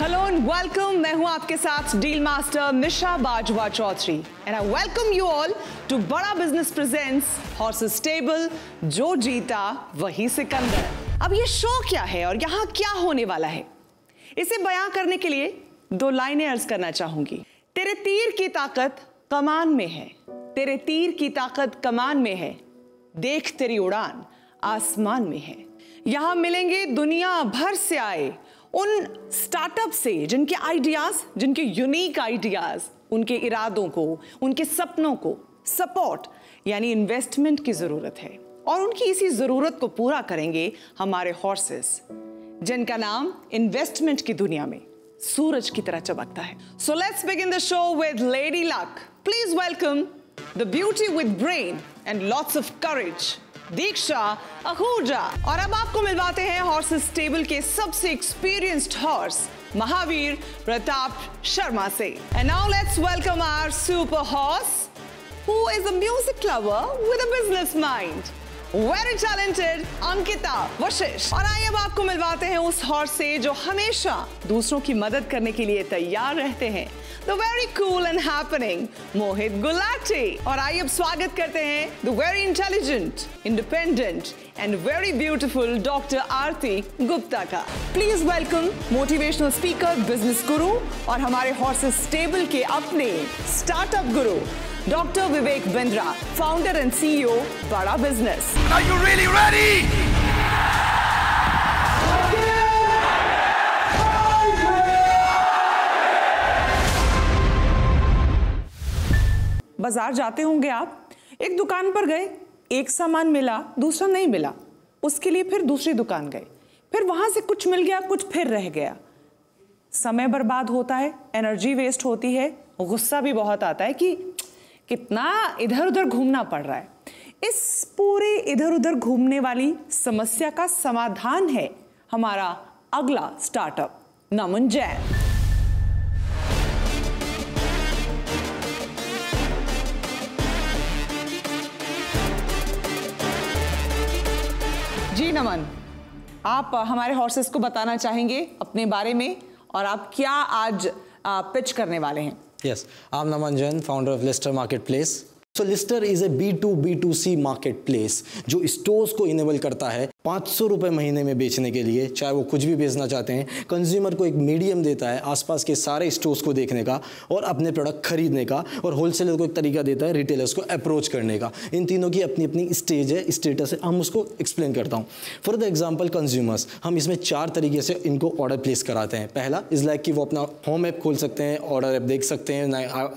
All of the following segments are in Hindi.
हेलो एंड वेलकम मैं हूं आपके साथ deal master Mishra Bajwa Chaudhary and I welcome you all to Bada business presents horses stable जो जीता वही सिकंदर अब ये शो क्या है और यहां क्या होने वाला है इसे बयां करने के लिए दो लाइनें अर्ज करना चाहूंगी तेरे तीर की ताकत कमान में है तेरे तीर की ताकत कमान में है देख तेरी उड़ान आसमान में है यहां मिलेंगे दुनिया भर से आए उन स्टार्टअप से जिनके आइडियाज जिनके यूनिक आइडियाज उनके इरादों को उनके सपनों को सपोर्ट यानी इन्वेस्टमेंट की ज़रूरत है और उनकी इसी ज़रूरत को पूरा करेंगे हमारे हॉर्सेस जिनका नाम इन्वेस्टमेंट की दुनिया में सूरज की तरह चमकता है so let's begin the show with lady luck please welcome the beauty with brain and lots of courage Diksha Ahuja और अब आपको मिलवाते हैं हॉर्सेस टेबल के सबसे एक्सपीरियंस्ड हॉर्स महावीर प्रताप शर्मा से and now let's welcome our super horse who is a music lover with a business mind very talented Ankita Vashisht और आइए अब आपको मिलवाते हैं उस हॉर्स से जो हमेशा दूसरों की मदद करने के लिए तैयार रहते हैं the very cool and happening Mohit Gulati और आइए अब स्वागत करते हैं the very intelligent independent and very beautiful doctor Aarti Gupta का please welcome motivational speaker business guru और हमारे हॉर्सेस स्टेबल के अपने startup guru doctor Vivek Bindra founder and CEO बड़ा business Are you really ready? बाजार जाते होंगे आप एक दुकान पर गए एक सामान मिला दूसरा नहीं मिला उसके लिए फिर दूसरी दुकान गए फिर वहाँ से कुछ मिल गया कुछ फिर रह गया समय बर्बाद होता है एनर्जी वेस्ट होती है गुस्सा भी बहुत आता है कि कितना इधर उधर घूमना पड़ रहा है इस पूरे इधर उधर घूमने वाली समस्या का समाधान है हमारा अगला स्टार्टअप नमन जैन जी नमन आप हमारे हॉर्सेस को बताना चाहेंगे अपने बारे में और आप क्या आज पिच करने वाले हैं yes I am Naman Jain founder of Lister marketplace so Lister is a B to B to C marketplace जो स्टोर्स को इनेबल करता है पाँच सौ रुपये महीने में बेचने के लिए चाहे वो कुछ भी बेचना चाहते हैं कंज्यूमर को एक मीडियम देता है आसपास के सारे स्टोर्स को देखने का और अपने प्रोडक्ट खरीदने का और होलसेलर को एक तरीका देता है रिटेलर्स को अप्रोच करने का इन तीनों की अपनी अपनी स्टेज है स्टेटस है हम उसको एक्सप्लेन करता हूँ फॉर द एग्जाम्पल कंज्यूमर्स हम इसमें चार तरीके से इनको ऑर्डर प्लेस कराते हैं पहला इज़ लाइक कि वो अपना होम ऐप खोल सकते हैं ऑर्डर ऐप देख सकते हैं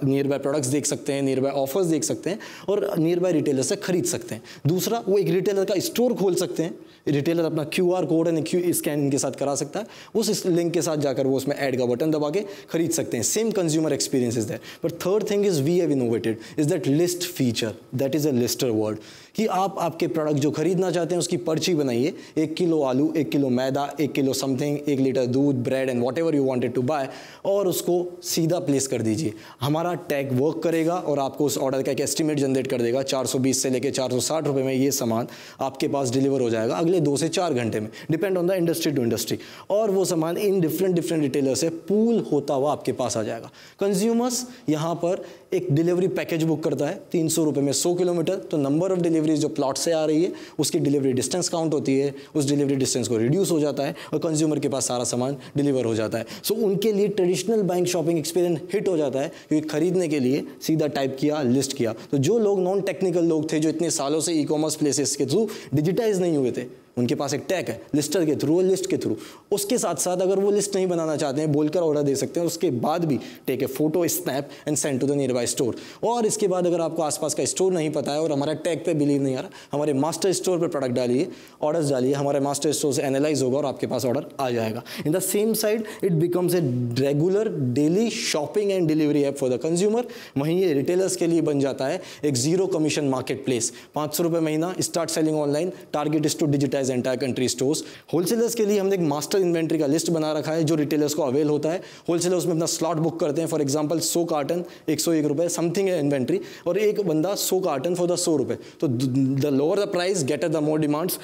नियर बाय प्रोडक्ट्स देख सकते हैं नियर बाय ऑफर्स देख सकते हैं सकते हैं और नियर बाय रिटेलर से खरीद सकते हैं दूसरा वो एक रिटेलर का स्टोर खोल सकते हैं रिटेलर अपना क्यू आर कोड क्यू स्कैन इनके साथ करा सकता है उस लिंक के साथ जाकर वो उसमें ऐड का बटन दबा के खरीद सकते हैं same consumer experience is that but third thing is we have innovated is that list feature that is a Lister word कि आप आपके प्रोडक्ट जो खरीदना चाहते हैं उसकी पर्ची बनाइए एक किलो आलू एक किलो मैदा एक किलो समथिंग एक लीटर दूध bread and whatever you wanted to buy और उसको सीधा प्लेस कर दीजिए हमारा टैग वर्क करेगा और आपको उस ऑर्डर का एक एस्टिमेट जनरेट कर देगा 420 से लेकर चार सौ में ये सामान आपके पास डिलीवर हो जाएगा अगले दो से चार घंटे में depend on the industry to industry और वो सामान इन डिफरेंट डिफरेंट रिटेलर से पूल होता हुआ आपके पास आ जाएगा कंज्यूमर्स यहाँ पर एक डिलीवरी पैकेज बुक करता है तीन सौ में सौ किलोमीटर तो नंबर ऑफ डिलीवरी डिलीवरी जो प्लॉट से आ रही है उसकी डिलीवरी डिस्टेंस काउंट होती है उस डिलीवरी डिस्टेंस को रिड्यूस हो जाता है और कंज्यूमर के पास सारा सामान डिलीवर हो जाता है सो so, उनके लिए traditional bank shopping experience hit हो जाता है क्योंकि खरीदने के लिए सीधा टाइप किया लिस्ट किया तो जो लोग नॉन टेक्निकल लोग थे जो इतने सालों से ई कॉमर्स प्लेसेस के थ्रू डिजिटाइज नहीं हुए थे उनके पास एक टैग है लिस्टर के थ्रू लिस्ट के थ्रू उसके साथ साथ अगर वो लिस्ट नहीं बनाना चाहते हैं बोलकर ऑर्डर दे सकते हैं उसके बाद भी take a photo snap and send to the nearby store और इसके बाद अगर आपको आसपास का स्टोर नहीं पता है और हमारा टैग पे बिलीव नहीं आ रहा हमारे मास्टर स्टोर पर प्रोडक्ट डालिए ऑर्डर्स डालिए हमारे मास्टर स्टोर से एनालाइज होगा और आपके पास ऑर्डर आ जाएगा in the same side it becomes a regular daily shopping and delivery app for the consumer वहीं ये रिटेलर्स के लिए बन जाता है एक जीरो कमीशन मार्केट प्लेस पाँच सौ महीना start selling online target is to digitise as entire country stores wholesalers के लिए हमने एक मास्टर इन्वेंट्री का लिस्ट बना रखा है जो रिटेलर्स को अवेल होता है होलसेलर उसमें अपना स्लॉट बुक करते हैं फॉर एग्जाम्पल सो कार्टन एक सौ एक रुपये समथिंग है इन्वेंट्री और एक बंदा सो कार्टन फॉर द सौ रुपये तो the lower the price greater the more demands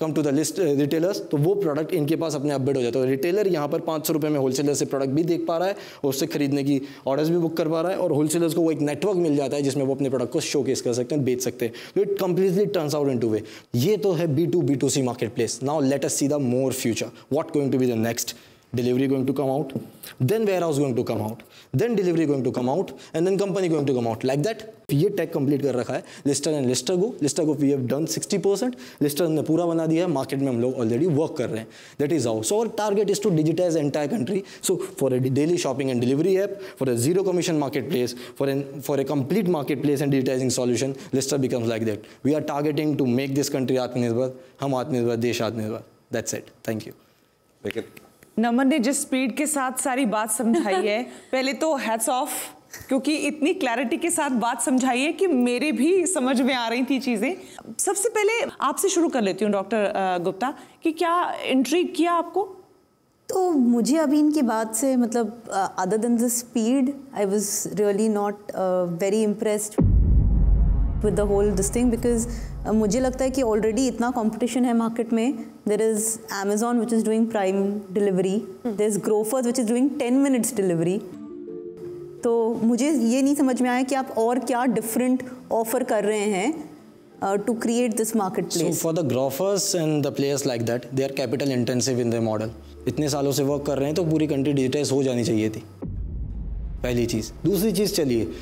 come to the list retailers तो वो प्रोडक्ट इनके पास अपने अपडेट हो जाता है रिटेलर यहाँ पर पाँच सौ रुपये में होलसेलर से प्रोडक्ट भी देख पा रहा है और उससे खरीदने की ऑर्डर्स भी बुक कर पा रहा है और होलसेलर्स को वो एक नेटवर्क मिल जाता है जिसमें वो अपने प्रोडक्ट को शो केस कर सकते हैं बेच सकते हैं तो it completely turns out in two way ये तो है B to B to C marketplace now let us see the more future what going to be the next delivery going to come out, then warehouse going to come out, then delivery going to come out, and then company going to come out. Like that, PA tech complete कर रखा है, Lister and Lister go, Lister go we have done 60%, Lister ने पूरा बना दिया, market में हम लोग already work कर रहे हैं, that is how. So our target is to digitize entire country. So for a daily shopping and delivery app, for a zero commission marketplace, for an for a complete marketplace and digitizing solution, Lister becomes like that. We are targeting to make this country आत्मनिर्भर, हम आत्मनिर्भर, देश आत्मनिर्भर. That's it. Thank you. Thank you. नमन ने जिस स्पीड के साथ सारी बात समझाई है पहले तो हैट्स ऑफ क्योंकि इतनी क्लैरिटी के साथ बात समझाई है कि मेरे भी समझ में आ रही थी चीज़ें सबसे पहले आपसे शुरू कर लेती हूँ डॉक्टर गुप्ता कि क्या इंट्री किया आपको तो मुझे अभी इनकी बात से मतलब other than the speed I was really not very impressed with the whole this thing because मुझे लगता है कि ऑलरेडी इतना कंपटीशन है मार्केट में there is Amazon which is doing prime delivery there is Grofers which is doing ten minutes delivery तो मुझे ये नहीं समझ में आया कि आप और क्या डिफरेंट ऑफर कर रहे हैं to create this marketplace for the Grofers and the players like that they are capital intensive in the model इतने सालों से वर्क कर रहे हैं तो पूरी कंट्री डिजिटाइज हो जानी चाहिए थी पहली चीज़ दूसरी चीज़ चलिए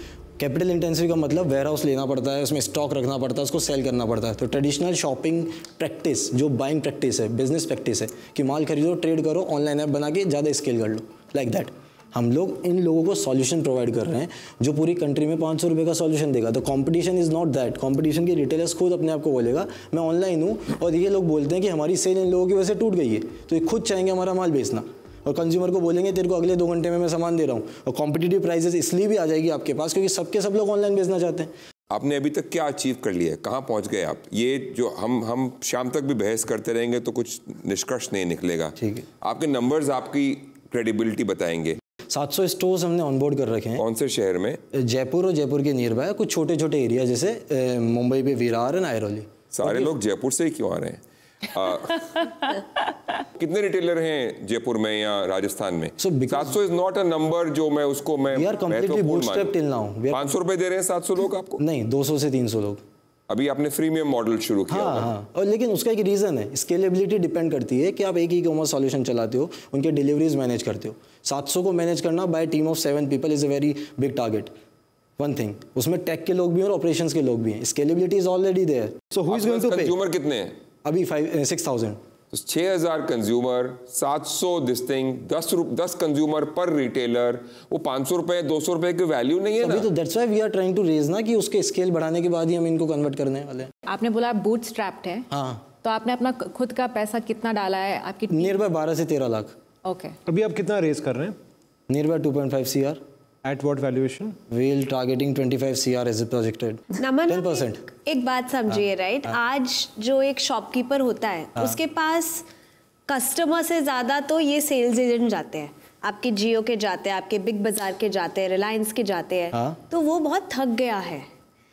कैपिटल इंटेंसिव का मतलब वेयर हाउस लेना पड़ता है उसमें स्टॉक रखना पड़ता है उसको सेल करना पड़ता है तो ट्रेडिशनल शॉपिंग प्रैक्टिस जो बाइंग प्रैक्टिस है बिजनेस प्रैक्टिस है कि माल खरीदो ट्रेड करो ऑनलाइन ऐप बना के ज़्यादा स्केल कर लो लाइक like दैट हम लोग इन लोगों को सॉल्यूशन प्रोवाइड कर रहे हैं जो पूरी कंट्री में पाँच सौ रुपये का सॉल्यूशन देगा तो competition is not that competition के रिटेलर्स खुद अपने आप को बोलेगा मैं ऑनलाइन हूँ और ये लोग बोलते हैं कि हमारी सेल इन लोगों की वजह से टूट गई है तो ये खुद चाहेंगे हमारा माल बेचना और कंज्यूमर को बोलेंगे तेरे को अगले दो घंटे में मैं सामान दे रहा हूँ और कॉम्पिटेटिव प्राइजेस इसलिए भी आ जाएगी आपके पास क्योंकि सबके सब लोग ऑनलाइन बेचना चाहते हैं आपने अभी तक क्या अचीव कर लिया है कहाँ पहुँच गए आप ये जो हम हम शाम तक भी बहस करते रहेंगे तो कुछ निष्कर्ष नहीं निकलेगा ठीक है आपके नंबर्स आपकी क्रेडिबिलिटी बताएंगे 700 स्टोर्स हमने ऑनबोर्ड कर रखे हैं कौन से शहर में जयपुर और जयपुर के नियर बाय कुछ छोटे छोटे एरिया जैसे मुंबई में विरार एंड आयरोली सारे लोग जयपुर से ही क्यों आ रहे हैं कितने रिटेलर हैं जयपुर में या राजस्थान में सात सौ इज नॉट अ नंबर जो मैं उसको मैं पांच सौ रुपए दे रहे हैं सात सौ लोग आपको नहीं दो सौ से तीन सौ लोग अभी आपने फ्रीमियम मॉडल शुरू किया हाँ, हाँ, और लेकिन उसका एक रीज़न है स्केलेबिलिटी डिपेंड करती है कि आप एक ही कॉमर्स सॉल्यूशन चलाते हो उनके डिलीवरीज मैनेज करते हो 700 को मैनेज करना by team of seven people is a very big target one thing उसमें टेक के लोग भी हैं और ऑपरेशंस के लोग भी हैं scalability is already there so who is going to pay consumer कितने हैं अभी फाइव सिक्स थाउजेंड तो छः हज़ार कंज्यूमर सात सौ डिस्टिंग दस दस कंज्यूमर पर रिटेलर वो पाँच सौ रुपये दो सौ रुपये की वैल्यू नहीं है अभी तो that's why we are trying to raise ना कि उसके स्केल बढ़ाने के बाद ही हम इनको कन्वर्ट करने वाले आपने बोला आप बूट स्ट्रैप्ड है हाँ तो आपने अपना खुद का पैसा कितना डाला है आपकी नियर बाय बारह से तेरह लाख ओके अभी आप कितना रेज कर रहे हैं nearby two point five C R At what valuation? We'll targeting 25 CR as projected. Naman, 10%. एक बात समझिए राइट हाँ, हाँ। आज जो एक शॉपकीपर होता है हाँ. उसके पास कस्टमर से ज़्यादा तो ये सेल्स एजेंट जाते हैं आपके जियो के जाते हैं आपके बिग बाजार के जाते हैं रिलायंस के जाते हैं हाँ? तो वो बहुत थक गया है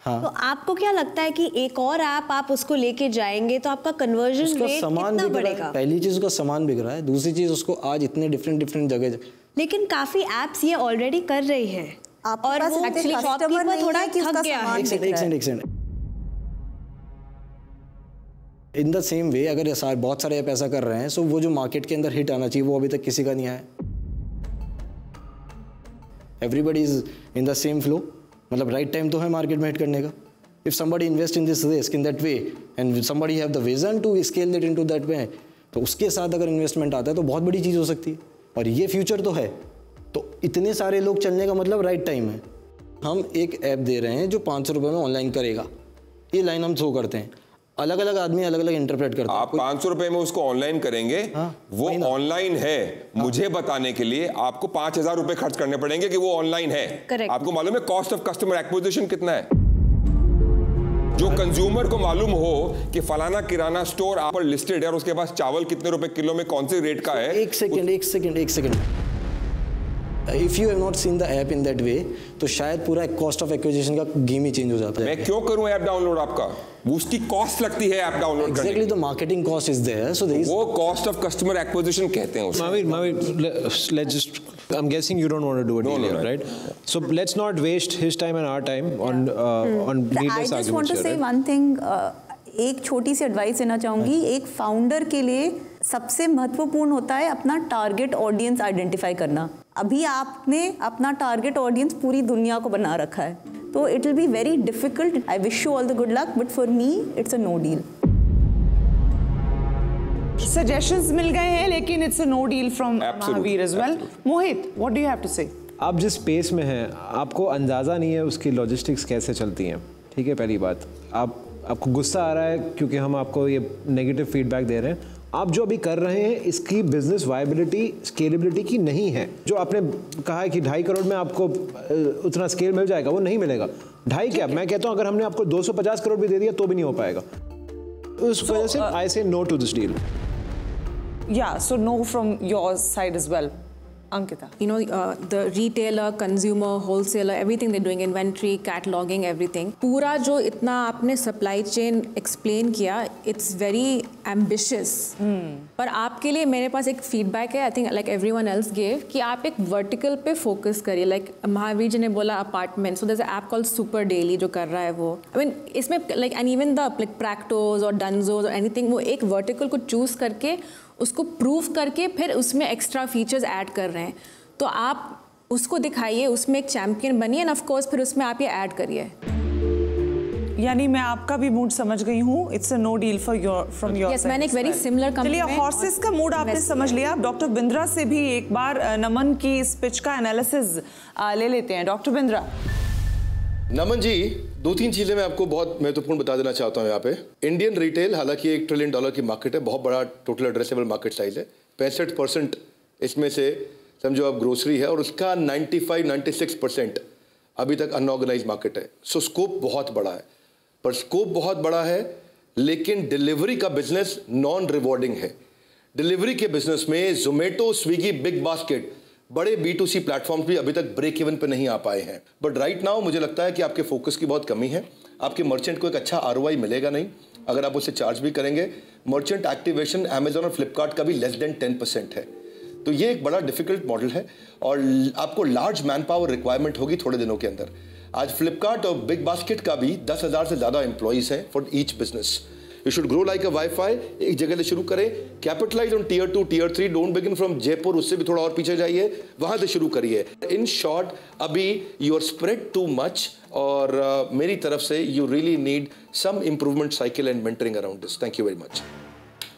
हाँ. तो आपको क्या लगता है कि एक और ऐप आप उसको लेके जाएंगे तो आपका कन्वर्जन रेट कितना बढ़ेगा पहली चीज उसका सामान बिक रहा है दूसरी चीज उसको आज इतने डिफरेंट डिफरेंट जगह लेकिन काफ़ी एप्स ये ऑलरेडी कर रही हैं और एक्चुअली थोड़ा गया है इन द सेम वे अगर सार, बहुत सारे ऐप ऐसा कर रहे हैं सो वो जो मार्केट के अंदर हिट आना चाहिए वो अभी तक किसी का नहीं आया everybody is in the same flow मतलब राइट टाइम तो है मार्केट में हिट करने का if somebody invest in this risk in that way and somebody have the vision to scale that into that way तो उसके साथ अगर इन्वेस्टमेंट आता है तो बहुत बड़ी चीज़ हो सकती है और ये फ्यूचर तो है तो इतने सारे लोग चलने का मतलब राइट टाइम है हम एक ऐप दे रहे हैं जो पाँच सौ रुपये में ऑनलाइन करेगा ये लाइन हम थ्रो करते हैं अलग अलग आदमी अलग अलग इंटरप्रेट करते हैं आप पाँच सौ रुपए में उसको ऑनलाइन करेंगे हाँ, वो ऑनलाइन है हाँ, मुझे बताने के लिए आपको पाँच हजार रुपए खर्च करने पड़ेंगे कि वो ऑनलाइन है Correct. आपको मालूम है कॉस्ट ऑफ कस्टमर एक्विजिशन कितना है जो कंज्यूमर को मालूम हो कि फलाना किराना स्टोर आप पर लिस्टेड है और उसके पास चावल कितने रुपए किलो में कौन से रेट का है एक सेकंड एक सेकंड एक second If you have not seen the app in that way, तो शायद पूरा cost of acquisition का गेम ही चेंज हो जाता है मैं क्यों करूं ऐप डाउनलोड आपका उसकी कॉस्ट लगती है ऐप डाउनलोड करने की the marketing cost is there so वो कॉस्ट ऑफ कस्टमर एक्विजिशन कहते हैं उसे Mahavir Mahavir let's just I'm guessing you don't want to do a no, delay, no, no, right? So let's not waste his time and our time on yeah. uh, mm. on needless arguments. I just want to here, say right? one thing. Uh, एक छोटी सी एडवाइस देना चाहूँगी एक फाउंडर के लिए सबसे महत्वपूर्ण होता है अपना टारगेट ऑडियंस आइडेंटिफाई करना अभी आपने अपना टारगेट ऑडियंस पूरी दुनिया को बना रखा है तो it will be very difficult I wish you all the good luck but for me it's a no deal suggestions मिल गए हैं लेकिन it's a no deal from Mahavir as well Mohit what do you have to say आप जिस स्पेस में हैं आपको अंदाज़ा नहीं है उसकी लॉजिस्टिक्स कैसे चलती हैं ठीक है पहली बात आप आपको गुस्सा आ रहा है क्योंकि हम आपको ये नेगेटिव फीडबैक दे रहे हैं आप जो अभी कर रहे हैं इसकी बिजनेस वायबिलिटी स्केलेबिलिटी की नहीं है जो आपने कहा है कि ढाई करोड़ में आपको उतना स्केल मिल जाएगा वो नहीं मिलेगा ढाई क्या मैं कहता हूँ अगर हमने आपको 250 करोड़ भी दे दिया तो भी नहीं हो पाएगा उस तो, वजह से I say no to this deal Yeah, so no from your side as well. Ankita. You know, uh, the retailer, consumer, wholesaler, everything they're doing, inventory, cataloging, everything. पूरा जो इतना आपने सप्लाई चेन एक्सप्लेन किया इट्स वेरी एम्बिशियस पर आपके लिए मेरे पास एक फीडबैक है I think like everyone else gave कि आप एक वर्टिकल पे फोकस करिए लाइक like, महावीर जी ने बोला अपार्टमेंट सो दस ऐप कॉल सुपर डेली जो कर रहा है वो आई I मीन mean, इसमें like and even the like Practos और डनजोज और एनीथिंग वो एक वर्टिकल को चूज करके उसको प्रूव करके फिर उसमें एक्स्ट्रा फीचर्स ऐड कर रहे हैं तो आप उसको दिखाइए उसमें एक चैम्पियन बनिए एंड ऑफकोर्स फिर उसमें आप ये ऐड करिए यानी मैं आपका भी मूड समझ गई हूँ it's a no deal for your from your yes मैंने एक वेरी सिमिलर चलिए हॉर्सेस का मूड आपने समझ लिया आप डॉक्टर बिंद्रा से भी एक बार नमन की इस का एनालिसिस ले लेते हैं डॉक्टर बिंद्रा नमन जी दो तीन चीज़ें मैं आपको बहुत महत्वपूर्ण बता देना चाहता हूँ यहाँ पे इंडियन रिटेल हालांकि एक ट्रिलियन डॉलर की मार्केट है बहुत बड़ा टोटल एड्रेसेबल मार्केट साइज है पैंसठ परसेंट इसमें से समझो आप ग्रोसरी है और उसका 95 96 परसेंट अभी तक अनऑर्गेनाइज मार्केट है सो स्कोप बहुत बड़ा है पर स्कोप बहुत बड़ा है लेकिन डिलीवरी का बिजनेस नॉन रिवॉर्डिंग है डिलीवरी के बिजनेस में जोमेटो स्विगी बिग बास्केट बड़े बी टू सी प्लेटफॉर्म भी अभी तक ब्रेक इवन पे नहीं आ पाए हैं बट राइट नाउ मुझे लगता है कि आपके फोकस की बहुत कमी है आपके मर्चेंट को एक अच्छा आर मिलेगा नहीं अगर आप उसे चार्ज भी करेंगे मर्चेंट एक्टिवेशन अमेजोन और फ्लिपकार्ट का भी लेस देन टेन परसेंट है तो ये एक बड़ा डिफिकल्ट मॉडल है और आपको लार्ज मैन पावर रिक्वायरमेंट होगी थोड़े दिनों के अंदर आज फ्लिपकार्ट और बिग बास्केट का भी दस हज़ार से ज़्यादा एम्प्लॉयज़ हैं for each business you should grow like a WiFi एक जगह से शुरू करें capitalise on tier two tier three don't begin from Jaipur उससे भी थोड़ा और पीछे जाइए वहां से शुरू करिए इन शॉर्ट अभी you are spread too much और uh, मेरी तरफ से you really need some improvement cycle and mentoring around this thank you very much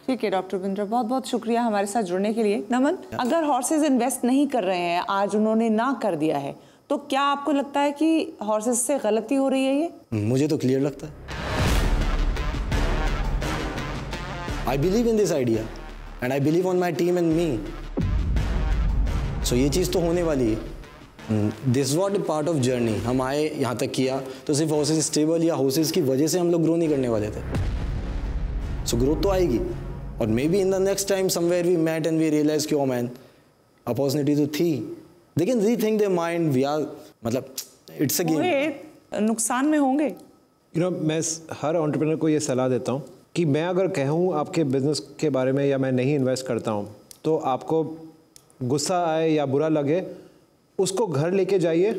ठीक है डॉक्टर बिंद्रा बहुत बहुत शुक्रिया हमारे साथ जुड़ने के लिए नमन अगर हॉर्सेज इन्वेस्ट नहीं कर रहे हैं आज उन्होंने ना कर दिया है तो क्या आपको लगता है कि हॉर्सेज से गलती हो रही है ये मुझे तो क्लियर लगता है I believe in this idea, and I believe on my team and me. So ये चीज़ तो होने वाली है this what a part of journey हम आए यहाँ तक किया तो सिर्फ हाउसेज स्टेबल या हाउसेज की वजह से हम लोग ग्रो नहीं करने वाले थे सो so, ग्रोथ तो आएगी और maybe in the next time somewhere we met and we realise क्यू मैन अपॉर्चुनिटी तो थी लेकिन rethink the mind we are मतलब इट्स अ गेम नुकसान में होंगे यू you नो know, मैं हर ऑन्टरप्रेनर को ये सलाह देता हूँ कि मैं अगर कहूँ आपके बिज़नेस के बारे में या मैं नहीं इन्वेस्ट करता हूँ तो आपको गुस्सा आए या बुरा लगे उसको घर लेके जाइए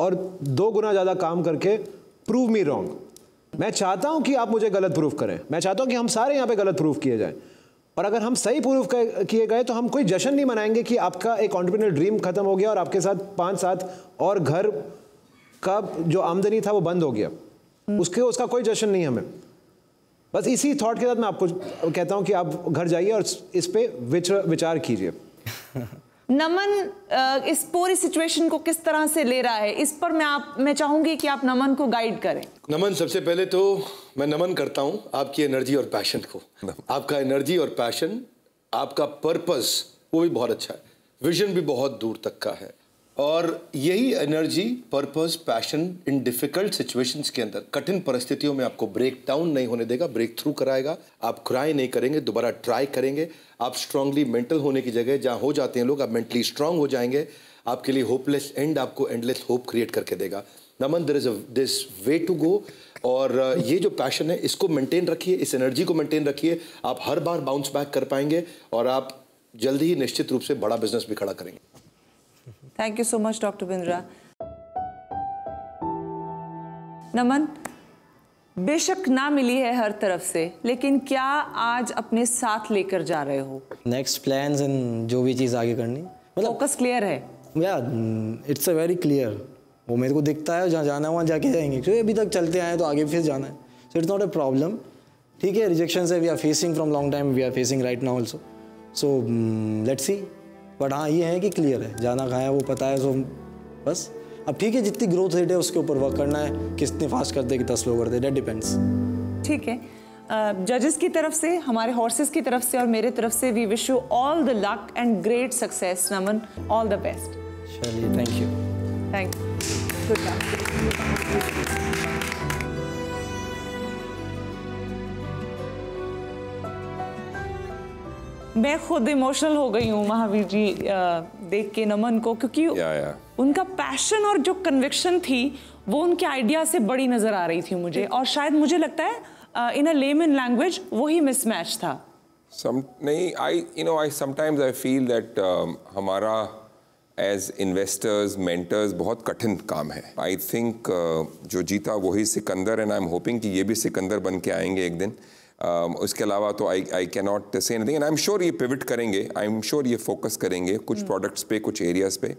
और दो गुना ज़्यादा काम करके प्रूव मी रॉन्ग मैं चाहता हूँ कि आप मुझे गलत प्रूफ करें मैं चाहता हूँ कि हम सारे यहाँ पे गलत प्रूफ किए जाएं और अगर हम सही प्रूफ किए गए तो हम कोई जश्न नहीं मनाएंगे कि आपका एक ऑन्टरप्रीनर ड्रीम खत्म हो गया और आपके साथ पाँच सात और घर का जो आमदनी था वो बंद हो गया उसके उसका कोई जश्न नहीं हमें बस इसी थॉट के साथ मैं आपको कहता हूँ कि आप घर जाइए और इस पे विचार, विचार कीजिए नमन इस पूरी सिचुएशन को किस तरह से ले रहा है इस पर मैं आप मैं चाहूंगी कि आप नमन को गाइड करें नमन सबसे पहले तो मैं नमन करता हूं आपकी एनर्जी और पैशन को आपका एनर्जी और पैशन आपका पर्पस वो भी बहुत अच्छा है विजन भी बहुत दूर तक का है और यही energy purpose passion in difficult situations के अंदर कठिन परिस्थितियों में आपको ब्रेक डाउन नहीं होने देगा ब्रेक थ्रू कराएगा आप क्राई नहीं करेंगे दोबारा ट्राई करेंगे आप स्ट्रांगली मेंटल होने की जगह जहाँ हो जाते हैं लोग आप मेंटली स्ट्रांग हो जाएंगे आपके लिए होपलेस एंड आपको एंडलेस होप क्रिएट करके देगा Naman there is a this way to go और ये जो पैशन है इसको मेंटेन रखिए इस एनर्जी को मेंटेन रखिए आप हर बार बाउंस बैक कर पाएंगे और आप जल्द ही निश्चित रूप से बड़ा बिजनेस भी खड़ा करेंगे thank you so much doctor Bindra Naman बेशक ना मिली है हर तरफ से लेकिन क्या आज अपने साथ लेकर जा रहे हो नेक्स्ट प्लान जो भी चीज़ आगे करनी मतलब फोकस क्लियर है या इट्स अ वेरी क्लियर वो मेरे को दिखता है जहाँ जाना है वहाँ जाके जाएंगे क्योंकि अभी तक चलते आए तो आगे फिर जाना है so it's not a problem ठीक है रिजेक्शन से we are facing from long time we are facing right now also so let's see but हाँ ये है कि क्लियर है जाना खाया वो पता है सो बस अब ठीक है जितनी ग्रोथ रेट है उसके ऊपर वर्क करना है कितने फास्ट करते कि दस लोग करते डेट डिपेंड्स ठीक है जजेस uh, की तरफ से हमारे हॉर्सेस की तरफ से और मेरे तरफ से we wish you all the luck and great success Naman all the best चलिए thank you thank you good luck मैं खुद इमोशनल हो गई हूँ महावीर जी देख के नमन को क्योंकि या, या। उनका पैशन और जो कन्विक्शन थी वो उनके आइडिया से बड़ी नज़र आ रही थी मुझे और शायद मुझे लगता है इन अ लेम इन लैंग्वेज वही मिसमैच था सम नहीं I you know I sometimes I feel that हमारा एज इन्वेस्टर्स मेंटर्स बहुत कठिन काम है आई थिंक uh, जो जीता वही सिकंदर एंड आई एम होपिंग कि ये भी सिकंदर बन के आएंगे एक दिन Um, उसके अलावा तो I I can not say anything and I am sure ये पिविट करेंगे आई एम श्योर ये फोकस करेंगे कुछ प्रोडक्ट्स hmm. पे कुछ एरियाज पे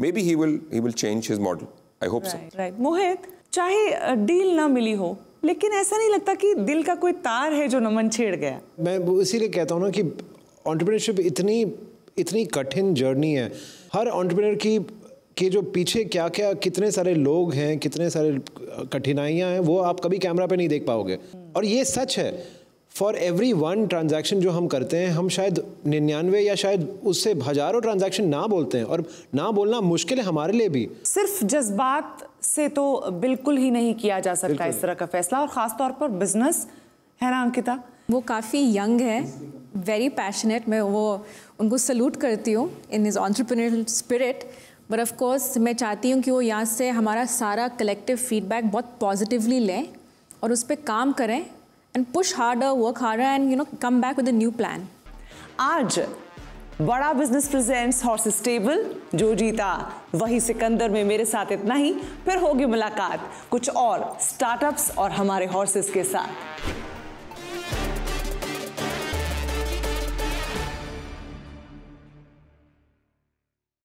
maybe he will he will change his model I hope so right Mohit चाहे डील ना मिली हो लेकिन ऐसा नहीं लगता कि दिल का कोई तार है जो नमन छेड़ गया मैं इसीलिए कहता हूँ ना कि ऑन्टरप्रीनरशिप इतनी इतनी कठिन जर्नी है हर ऑन्टरप्रीनर की के जो पीछे क्या क्या कितने सारे लोग हैं कितने सारे कठिनाइयाँ हैं वो आप कभी कैमरा पे नहीं देख पाओगे hmm. और ये सच है फॉर एवरी वन ट्रांजेक्शन जो हम करते हैं हम शायद निन्यानवे या शायद उससे हज़ारों ट्रांजेक्शन ना बोलते हैं और ना बोलना मुश्किल है हमारे लिए भी सिर्फ जज्बात से तो बिल्कुल ही नहीं किया जा सकता इस तरह का फैसला और ख़ास तौर पर बिजनेस है ना अंकिता वो काफ़ी यंग है वेरी पैशनेट मैं वो उनको सल्यूट करती हूँ in is entrepreneurial spirit but of course मैं चाहती हूँ कि वो यहाँ से हमारा सारा कलेक्टिव फीडबैक बहुत पॉजिटिवली लें और उस पर काम करें and push harder, work harder, and you know come back with a new plan. आज बड़ा बिजनेस प्रेजेंट्स हॉर्सेस स्टेबल जो जीता वही सिकंदर में मेरे साथ इतना ही फिर होगी मुलाकात कुछ और स्टार्टअप्स और हमारे हॉर्सेस के साथ